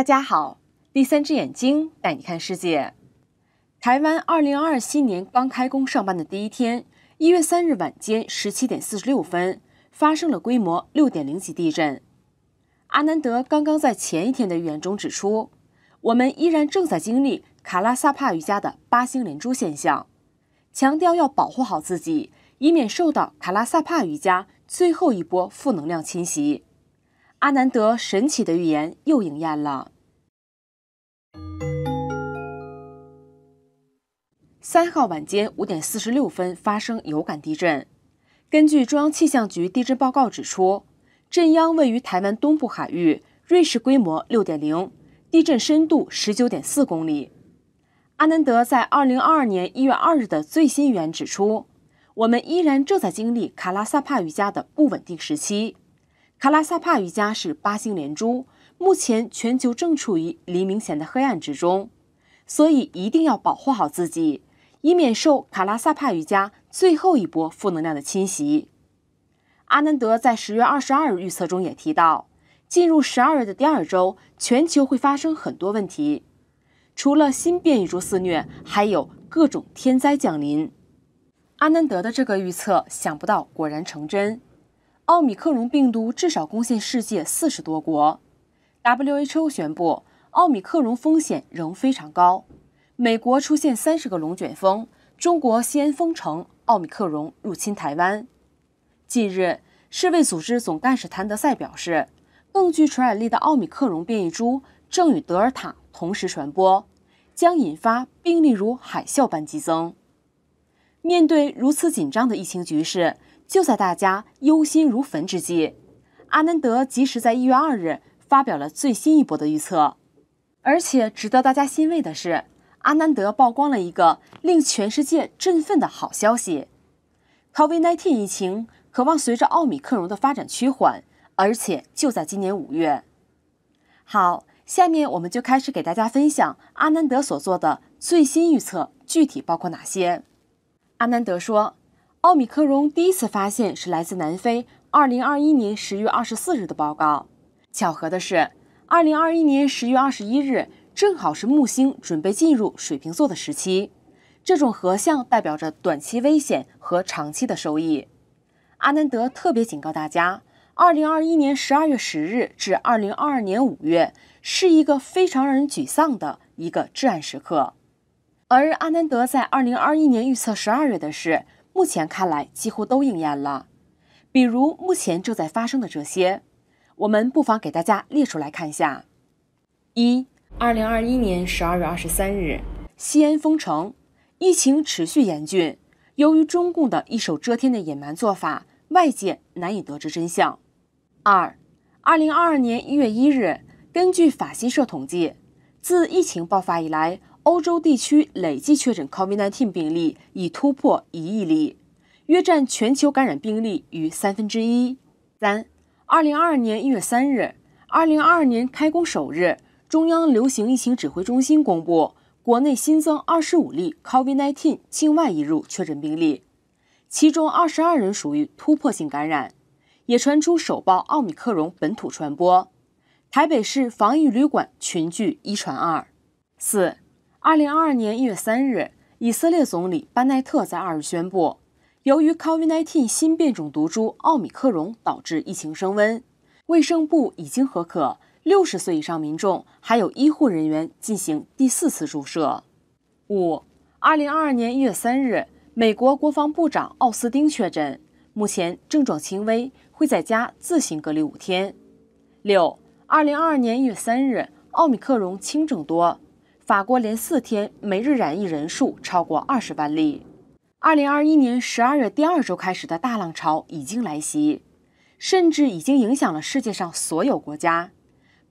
大家好，第三只眼睛带你看世界。台湾二零二新年刚开工上班的第一天，一月三日晚间十七点四十六分，发生了规模六点零级地震。阿南德刚刚在前一天的预言中指出，我们依然正在经历卡拉萨帕瑜伽的八星连珠现象，强调要保护好自己，以免受到卡拉萨帕瑜伽最后一波负能量侵袭。阿南德神奇的预言又应验了。三号晚间五点四十六分发生有感地震，根据中央气象局地震报告指出，震央位于台湾东部海域，瑞士规模六点零，地震深度十九点四公里。阿南德在二零二二年一月二日的最新言指出，我们依然正在经历卡拉萨帕瑜伽的不稳定时期。卡拉萨帕瑜伽是八星连珠，目前全球正处于黎明前的黑暗之中，所以一定要保护好自己，以免受卡拉萨帕瑜伽最后一波负能量的侵袭。阿南德在十月二十二日预测中也提到，进入十二月的第二周，全球会发生很多问题，除了新变宇宙肆虐，还有各种天灾降临。阿南德的这个预测，想不到果然成真。奥米克戎病毒至少攻陷世界四十多国，WHO 宣布奥米克戎风险仍非常高。美国出现三十个龙卷风，中国西安封城，奥米克戎入侵台湾。近日，世卫组织总干事谭德赛表示，更具传染力的奥米克戎变异株正与德尔塔同时传播，将引发病例如海啸般激增。面对如此紧张的疫情局势。就在大家忧心如焚之际，阿南德及时在一月二日发表了最新一波的预测。而且，值得大家欣慰的是，阿南德曝光了一个令全世界振奋的好消息：，COVID-19 疫情渴望随着奥密克戎的发展趋缓，而且就在今年五月。好，下面我们就开始给大家分享阿南德所做的最新预测具体包括哪些。阿南德说。奥米克戎第一次发现是来自南非，二零二一年十月二十四日的报告。巧合的是，二零二一年十月二十一日正好是木星准备进入水瓶座的时期。这种合相代表着短期危险和长期的收益。阿南德特别警告大家，二零二一年十二月十日至二零二二年五月是一个非常让人沮丧的一个至暗时刻。而阿南德在二零二一年预测十二月的是。目前看来，几乎都应验了。比如目前正在发生的这些，我们不妨给大家列出来看一下：一、二零二一年十二月二十三日，西安封城，疫情持续严峻。由于中共的一手遮天的隐瞒做法，外界难以得知真相。二、二零二二年一月一日，根据法新社统计，自疫情爆发以来。欧洲地区累计确诊 COVID-19 病例已突破一亿例，约占全球感染病例逾三分之一。三，二零二二年一月三日，二零二二年开工首日，中央流行疫情指挥中心公布国内新增二十五例 COVID-19 外引入确诊病例，其中二十二人属于突破性感染，也传出首报奥密克戎本土传播。台北市防疫旅馆群聚一传二。四二零二二年一月三日，以色列总理巴奈特在二日宣布，由于 COVID-19 新变种毒株奥米克戎导致疫情升温，卫生部已经核可六十岁以上民众还有医护人员进行第四次注射。五，二零二二年一月三日，美国国防部长奥斯汀确诊，目前症状轻微，会在家自行隔离五天。六，二零二二年一月三日，奥米克戎轻症多。法国连四天每日染疫人数超过二十万例，二零二一年十二月第二周开始的大浪潮已经来袭，甚至已经影响了世界上所有国家，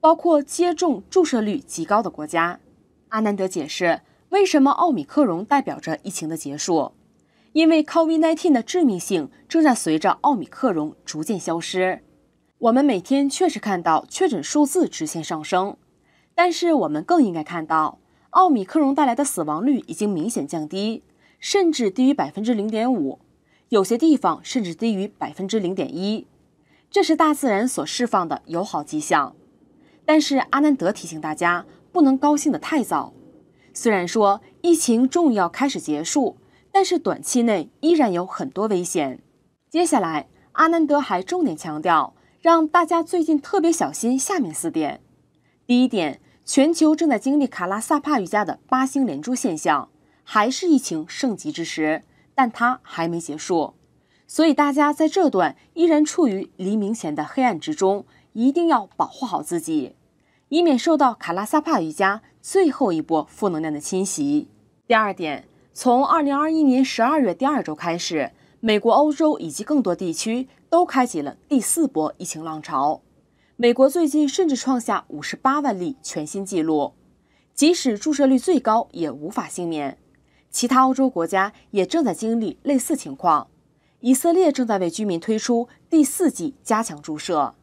包括接种注射率极高的国家。阿南德解释为什么奥米克戎代表着疫情的结束，因为 Covid nineteen 的致命性正在随着奥米克戎逐渐消失。我们每天确实看到确诊数字直线上升，但是我们更应该看到。奥米克戎带来的死亡率已经明显降低，甚至低于百分之零点五，有些地方甚至低于百分之零点一，这是大自然所释放的友好迹象。但是阿南德提醒大家，不能高兴得太早。虽然说疫情终于要开始结束，但是短期内依然有很多危险。接下来，阿南德还重点强调，让大家最近特别小心下面四点。第一点。全球正在经历卡拉萨帕瑜伽的八星连珠现象，还是疫情盛极之时，但它还没结束，所以大家在这段依然处于黎明前的黑暗之中，一定要保护好自己，以免受到卡拉萨帕瑜伽最后一波负能量的侵袭。第二点，从二零二一年十二月第二周开始，美国、欧洲以及更多地区都开启了第四波疫情浪潮。美国最近甚至创下五十八万例全新纪录，即使注射率最高也无法幸免。其他欧洲国家也正在经历类似情况。以色列正在为居民推出第四剂加强注射。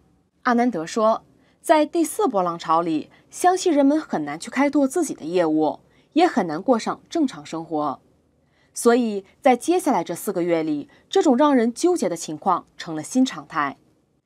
阿南德说，在第四波浪潮里，相信人们很难去开拓自己的业务，也很难过上正常生活。所以在接下来这四个月里，这种让人纠结的情况成了新常态。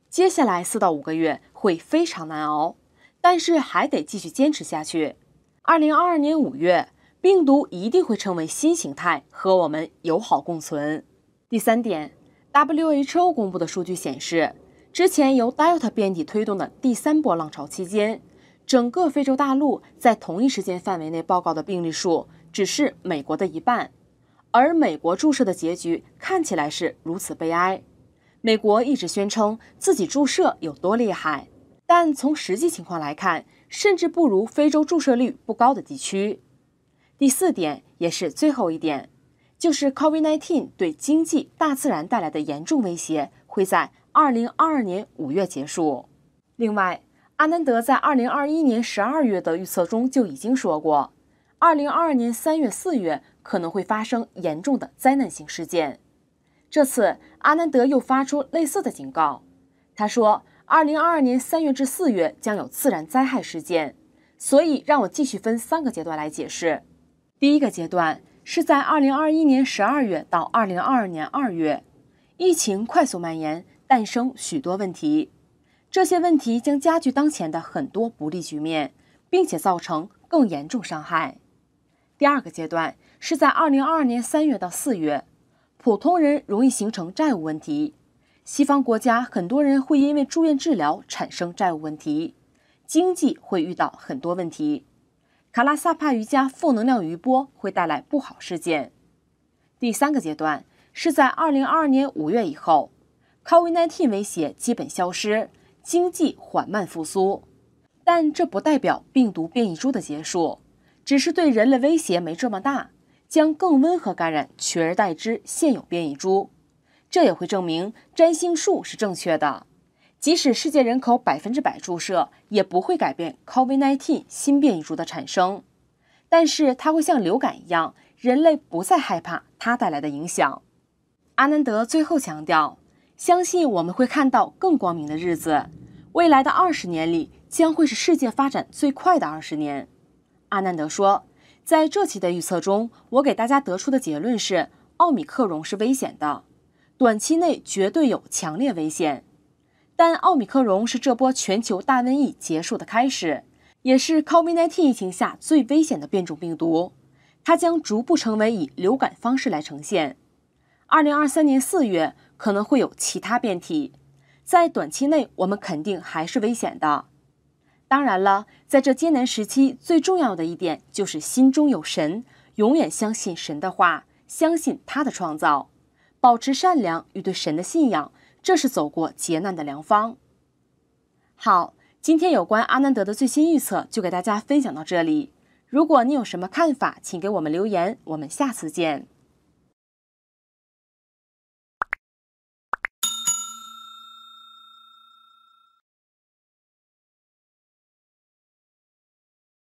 接下来四到五个月。会非常难熬，但是还得继续坚持下去。二零二二年五月，病毒一定会成为新形态和我们友好共存。第三点，WHO 公布的数据显示，之前由 Delta 变体推动的第三波浪潮期间，整个非洲大陆在同一时间范围内报告的病例数只是美国的一半，而美国注射的结局看起来是如此悲哀。美国一直宣称自己注射有多厉害，但从实际情况来看，甚至不如非洲注射率不高的地区。第四点，也是最后一点，就是 COVID-19 对经济、大自然带来的严重威胁会在2022年五月结束。另外，阿南德在2021年十二月的预测中就已经说过，2022年三月、四月可能会发生严重的灾难性事件。这次阿南德又发出类似的警告。他说，二零二二年三月至四月将有自然灾害事件，所以让我继续分三个阶段来解释。第一个阶段是在二零二一年十二月到二零二二年二月，疫情快速蔓延，诞生许多问题，这些问题将加剧当前的很多不利局面，并且造成更严重伤害。第二个阶段是在二零二二年三月到四月。普通人容易形成债务问题，西方国家很多人会因为住院治疗产生债务问题，经济会遇到很多问题。卡拉萨帕瑜伽负能量余波会带来不好事件。第三个阶段是在二零二二年五月以后，COVID-19 威胁基本消失，经济缓慢复苏，但这不代表病毒变异株的结束，只是对人类威胁没这么大。将更温和感染，取而代之现有变异株，这也会证明占星术是正确的。即使世界人口百分之百注射，也不会改变 COVID-19 新变异株的产生。但是它会像流感一样，人类不再害怕它带来的影响。阿南德最后强调，相信我们会看到更光明的日子。未来的二十年里，将会是世界发展最快的二十年。阿南德说。在这期的预测中，我给大家得出的结论是：奥米克戎是危险的，短期内绝对有强烈危险。但奥米克戎是这波全球大瘟疫结束的开始，也是 COVID-19 疫情下最危险的变种病毒。它将逐步成为以流感方式来呈现。2023年四月可能会有其他变体，在短期内我们肯定还是危险的。当然了，在这艰难时期，最重要的一点就是心中有神，永远相信神的话，相信他的创造，保持善良与对神的信仰，这是走过劫难的良方。好，今天有关阿南德的最新预测就给大家分享到这里。如果你有什么看法，请给我们留言。我们下次见。